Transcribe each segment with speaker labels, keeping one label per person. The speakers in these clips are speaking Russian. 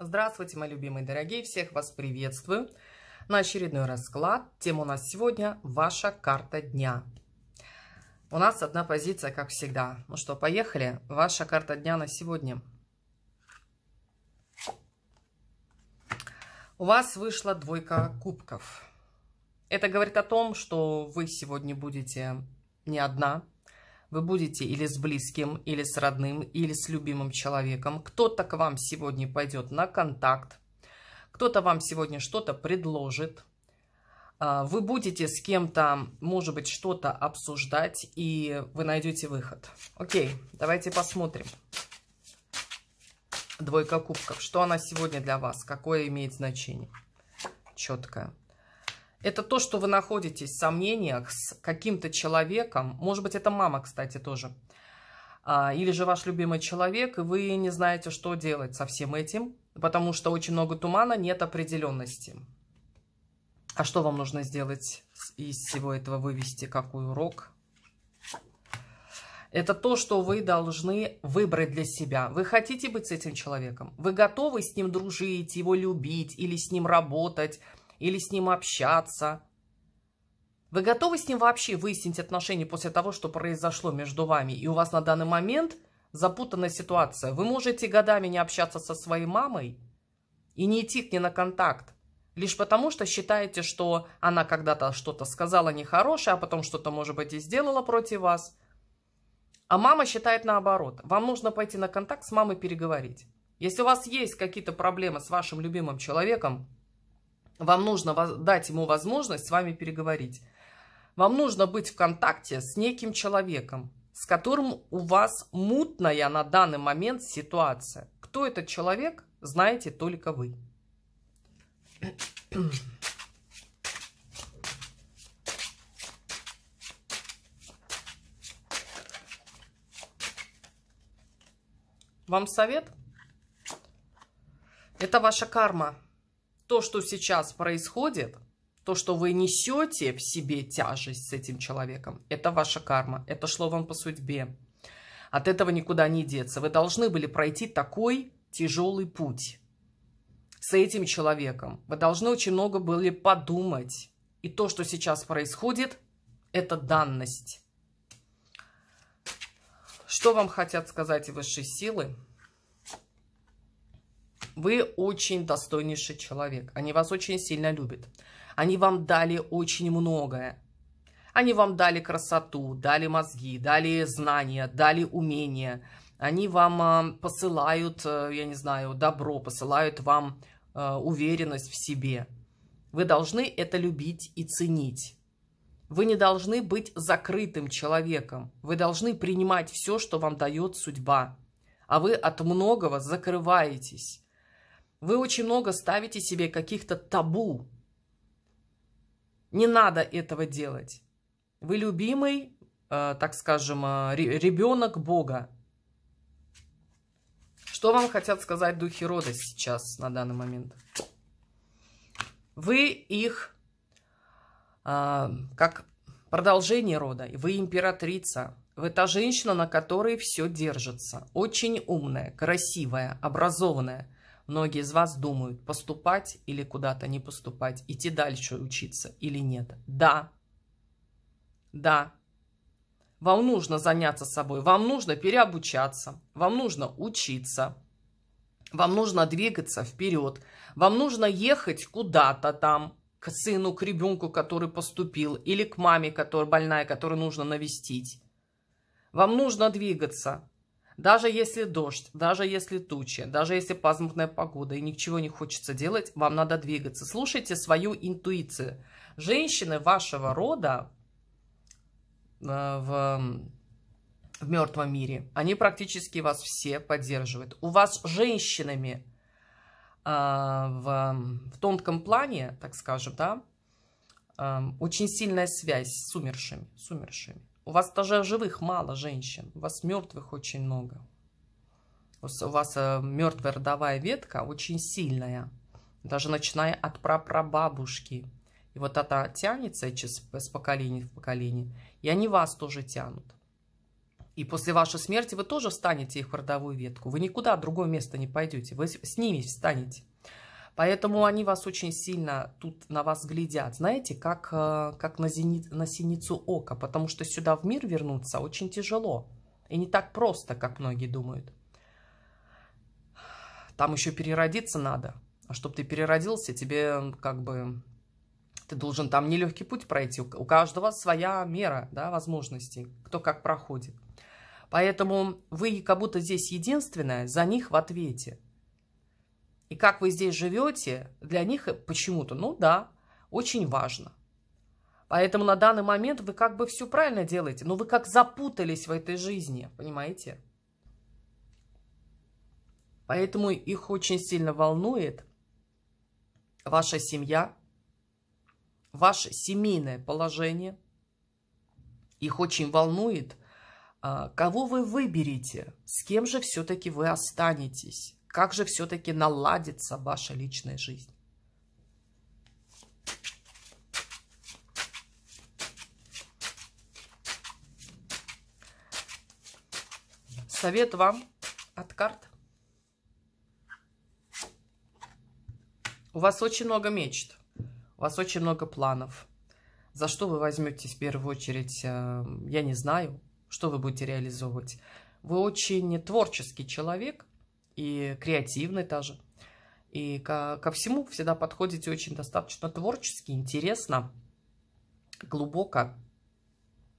Speaker 1: Здравствуйте, мои любимые дорогие, всех вас приветствую на очередной расклад. Тема у нас сегодня «Ваша карта дня». У нас одна позиция, как всегда. Ну что, поехали. Ваша карта дня на сегодня. У вас вышла двойка кубков. Это говорит о том, что вы сегодня будете не одна, вы будете или с близким, или с родным, или с любимым человеком. Кто-то к вам сегодня пойдет на контакт. Кто-то вам сегодня что-то предложит. А, вы будете с кем-то, может быть, что-то обсуждать, и вы найдете выход. Окей, давайте посмотрим. Двойка кубков. Что она сегодня для вас? Какое имеет значение? Четкое. Это то, что вы находитесь в сомнениях с каким-то человеком. Может быть, это мама, кстати, тоже. А, или же ваш любимый человек, и вы не знаете, что делать со всем этим, потому что очень много тумана, нет определенности. А что вам нужно сделать из всего этого вывести? Какой урок? Это то, что вы должны выбрать для себя. Вы хотите быть с этим человеком? Вы готовы с ним дружить, его любить или с ним работать? или с ним общаться. Вы готовы с ним вообще выяснить отношения после того, что произошло между вами, и у вас на данный момент запутанная ситуация. Вы можете годами не общаться со своей мамой и не идти к ней на контакт, лишь потому что считаете, что она когда-то что-то сказала нехорошее, а потом что-то, может быть, и сделала против вас. А мама считает наоборот. Вам нужно пойти на контакт с мамой переговорить. Если у вас есть какие-то проблемы с вашим любимым человеком, вам нужно дать ему возможность с вами переговорить. Вам нужно быть в контакте с неким человеком, с которым у вас мутная на данный момент ситуация. Кто этот человек, знаете только вы. Вам совет? Это ваша карма то, что сейчас происходит, то, что вы несете в себе тяжесть с этим человеком, это ваша карма, это шло вам по судьбе. От этого никуда не деться. Вы должны были пройти такой тяжелый путь с этим человеком. Вы должны очень много были подумать. И то, что сейчас происходит, это данность. Что вам хотят сказать высшие силы? Вы очень достойнейший человек. Они вас очень сильно любят. Они вам дали очень многое. Они вам дали красоту, дали мозги, дали знания, дали умения. Они вам а, посылают, э, я не знаю, добро, посылают вам э, уверенность в себе. Вы должны это любить и ценить. Вы не должны быть закрытым человеком. Вы должны принимать все, что вам дает судьба. А вы от многого закрываетесь. Вы очень много ставите себе каких-то табу. Не надо этого делать. Вы любимый, э, так скажем, э, ребенок Бога. Что вам хотят сказать духи рода сейчас, на данный момент? Вы их э, как продолжение рода. Вы императрица. Вы та женщина, на которой все держится. Очень умная, красивая, образованная. Многие из вас думают, поступать или куда-то не поступать, идти дальше учиться или нет. Да, да, вам нужно заняться собой, вам нужно переобучаться, вам нужно учиться, вам нужно двигаться вперед, вам нужно ехать куда-то там, к сыну, к ребенку, который поступил, или к маме, которая больная, которую нужно навестить. Вам нужно двигаться, даже если дождь, даже если тучи, даже если пасмурная погода и ничего не хочется делать, вам надо двигаться. Слушайте свою интуицию. Женщины вашего рода э, в, в мертвом мире, они практически вас все поддерживают. У вас женщинами э, в, в тонком плане, так скажем, да, э, очень сильная связь с умершими, с умершими. У вас тоже живых мало женщин, у вас мертвых очень много. У вас э, мертвая родовая ветка очень сильная, даже начиная от прапрабабушки. И вот это тянется с поколения в поколение, и они вас тоже тянут. И после вашей смерти вы тоже встанете их в родовую ветку. Вы никуда в другое место не пойдете. Вы с ними встанете. Поэтому они вас очень сильно тут на вас глядят, знаете, как, э, как на, зени, на синицу ока, потому что сюда в мир вернуться очень тяжело. И не так просто, как многие думают. Там еще переродиться надо. А чтобы ты переродился, тебе как бы... Ты должен там нелегкий путь пройти. У каждого своя мера да, возможностей, кто как проходит. Поэтому вы как будто здесь единственное, за них в ответе и как вы здесь живете, для них почему-то, ну да, очень важно. Поэтому на данный момент вы как бы все правильно делаете, но вы как запутались в этой жизни, понимаете? Поэтому их очень сильно волнует ваша семья, ваше семейное положение. Их очень волнует, а, кого вы выберете, с кем же все-таки вы останетесь. Как же все-таки наладится ваша личная жизнь? Совет вам от карт. У вас очень много мечт, у вас очень много планов. За что вы возьметесь в первую очередь, э, я не знаю, что вы будете реализовывать. Вы очень творческий человек – и креативный даже. И ко, ко всему всегда подходите очень достаточно творчески, интересно, глубоко.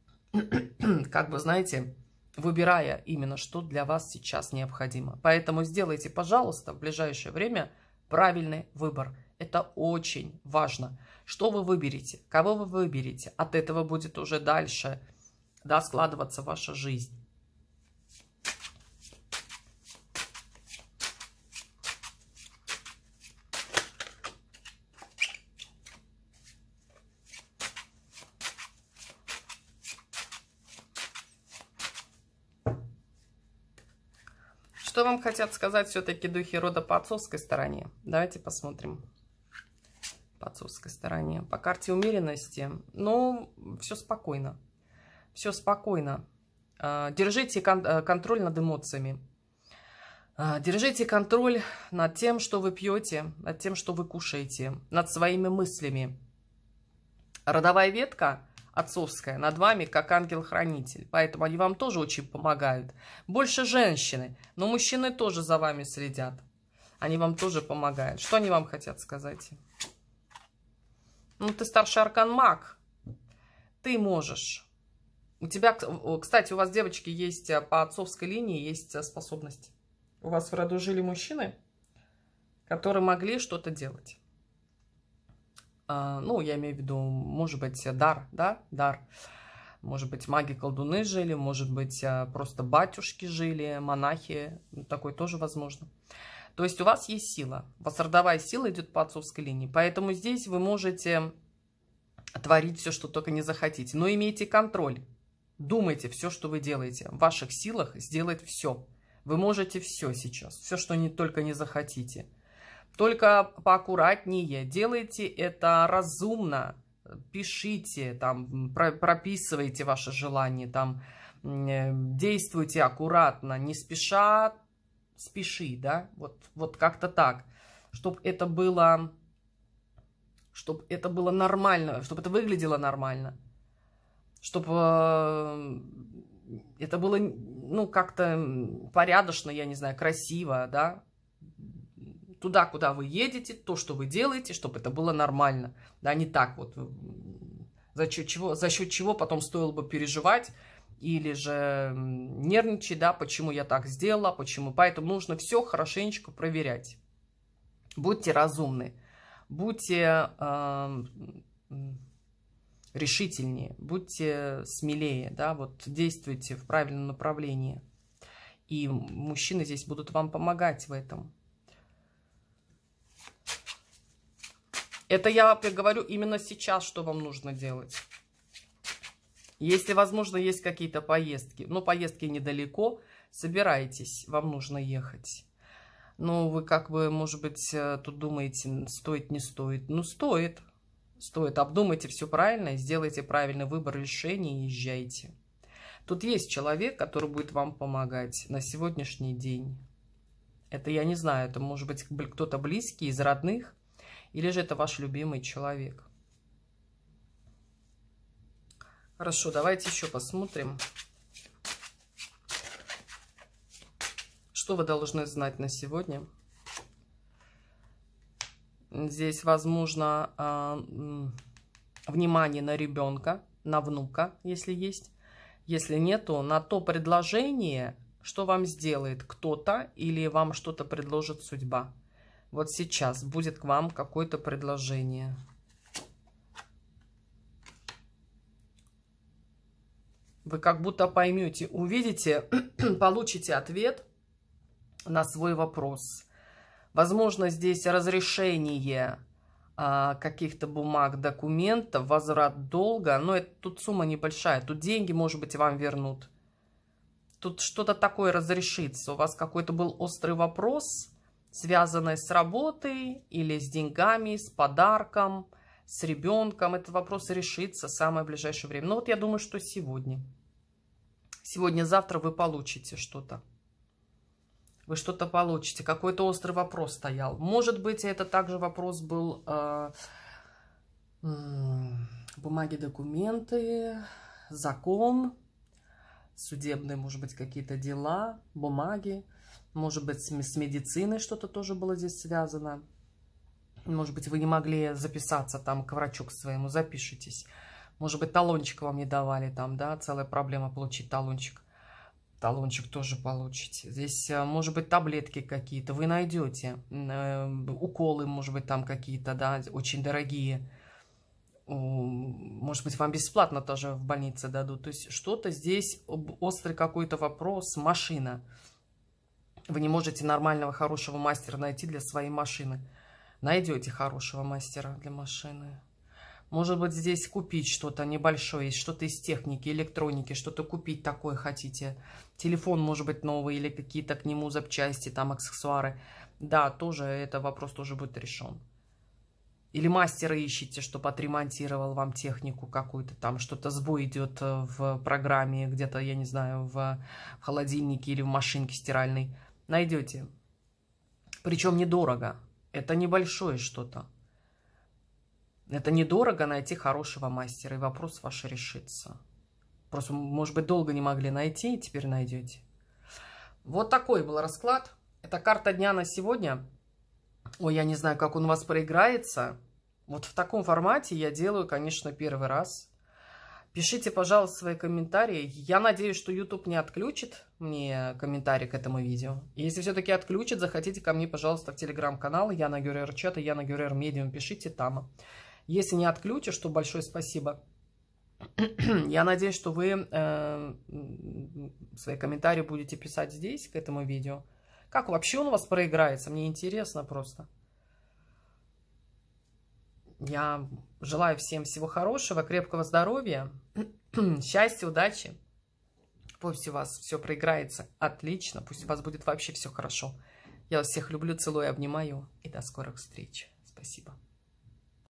Speaker 1: как бы, знаете, выбирая именно, что для вас сейчас необходимо. Поэтому сделайте, пожалуйста, в ближайшее время правильный выбор. Это очень важно. Что вы выберете, кого вы выберете, от этого будет уже дальше да, складываться ваша жизнь. Что вам хотят сказать все-таки духи рода по отцовской стороне? Давайте посмотрим. По отцовской стороне. По карте умеренности. Ну, все спокойно. Все спокойно. А, держите э, контроль над эмоциями. А, держите контроль над тем, что вы пьете, над тем, что вы кушаете, над своими мыслями. Родовая ветка отцовская над вами, как ангел-хранитель. Поэтому они вам тоже очень помогают. Больше женщины, но мужчины тоже за вами следят. Они вам тоже помогают. Что они вам хотят сказать? Ну, ты старший аркан маг. Ты можешь. У тебя, кстати, у вас, девочки, есть э, по отцовской линии есть э, способность. У вас в роду жили мужчины, которые могли что-то делать. А, ну, я имею в виду, может быть, дар, да, дар. Может быть, маги-колдуны жили, может быть, а, просто батюшки жили, монахи, ну, такое тоже возможно. То есть у вас есть сила, у вас родовая сила идет по отцовской линии, поэтому здесь вы можете творить все, что только не захотите, но имейте контроль, думайте все, что вы делаете, в ваших силах сделать все. Вы можете все сейчас, все, что не, только не захотите – только поаккуратнее, делайте это разумно, пишите, там, про прописывайте ваши желания, там, э, действуйте аккуратно, не спеша, спеши, да, вот, вот как-то так, чтобы это было, чтобы это было нормально, чтобы это выглядело нормально, чтобы э, это было, ну, как-то порядочно, я не знаю, красиво, да, туда, куда вы едете, то, что вы делаете, чтобы это было нормально. Да, не так вот, за счет чего, за счет чего потом стоило бы переживать или же нервничать, да, почему я так сделала, почему. Поэтому нужно все хорошенечко проверять. Будьте разумны, будьте э, решительнее, будьте смелее, да, вот действуйте в правильном направлении. И мужчины здесь будут вам помогать в этом. Это я, говорю именно сейчас, что вам нужно делать. Если, возможно, есть какие-то поездки, но поездки недалеко, собирайтесь, вам нужно ехать. Но вы как бы, может быть, э, тут думаете, стоит, не стоит. Ну, стоит. Стоит. Обдумайте все правильно, сделайте правильный выбор решения и езжайте. Тут есть человек, который будет вам помогать на сегодняшний день. Это я не знаю, это может быть кто-то близкий из родных, или же это ваш любимый человек? Хорошо, давайте еще посмотрим, что вы должны знать на сегодня. Здесь, возможно, а, внимание на ребенка, на внука, если есть. Если нету, на то предложение, что вам сделает кто-то или вам что-то предложит судьба вот сейчас будет к вам какое-то предложение. Вы как будто поймете, увидите, получите ответ на свой вопрос. Возможно, здесь разрешение а, каких-то бумаг, документов, возврат долга. Но это, тут сумма небольшая, тут деньги, может быть, вам вернут. Тут что-то такое разрешится. У вас какой-то был острый вопрос – связанные с работой или с деньгами, с подарком, с ребенком. Этот вопрос решится в самое ближайшее время. Но ну, вот я думаю, что сегодня. Сегодня-завтра вы получите что-то. Вы что-то получите. Какой-то острый вопрос стоял. Может быть, это также вопрос был... Э, э, бумаги, документы, закон, судебные, может быть, какие-то дела, бумаги. Может быть, с медициной что-то тоже было здесь связано. Может быть, вы не могли записаться там к врачу к своему, запишитесь. Может быть, талончик вам не давали там, да, целая проблема получить талончик. Талончик тоже получить. Здесь, э, может быть, таблетки какие-то вы найдете. Э, уколы, может быть, там какие-то, да, очень дорогие. Может быть, вам бесплатно тоже в больнице дадут. То есть что-то здесь, острый какой-то вопрос, машина. Машина вы не можете нормального, хорошего мастера найти для своей машины. Найдете хорошего мастера для машины. Может быть, здесь купить что-то небольшое, что-то из техники, электроники, что-то купить такое хотите. Телефон, может быть, новый или какие-то к нему запчасти, там, аксессуары. Да, тоже это вопрос тоже будет решен. Или мастера ищите, чтобы отремонтировал вам технику какую-то, там что-то сбой идет э, в программе, где-то, я не знаю, в холодильнике или в машинке стиральной найдете. Причем недорого. Это небольшое что-то. Это недорого найти хорошего мастера, и вопрос ваш решится. Просто, может быть, долго не могли найти, и теперь найдете. Вот такой был расклад. Это карта дня на сегодня. Ой, я не знаю, как он у вас проиграется. Вот в таком формате я делаю, конечно, первый раз. Пишите, пожалуйста, свои комментарии. Я надеюсь, что YouTube не отключит мне комментарий к этому видео. Если все-таки отключат, заходите ко мне, пожалуйста, в телеграм-канал Яна Гюрер Чат и Яна Гюрер Медиум, пишите там. Если не отключишь, то большое спасибо. Я надеюсь, что вы э, свои комментарии будете писать здесь, к этому видео. Как вообще он у вас проиграется? Мне интересно просто. Я желаю всем всего хорошего, крепкого здоровья, счастья, удачи. Пусть у вас все проиграется отлично. Пусть у вас будет вообще все хорошо. Я вас всех люблю, целую, обнимаю. И до скорых встреч. Спасибо.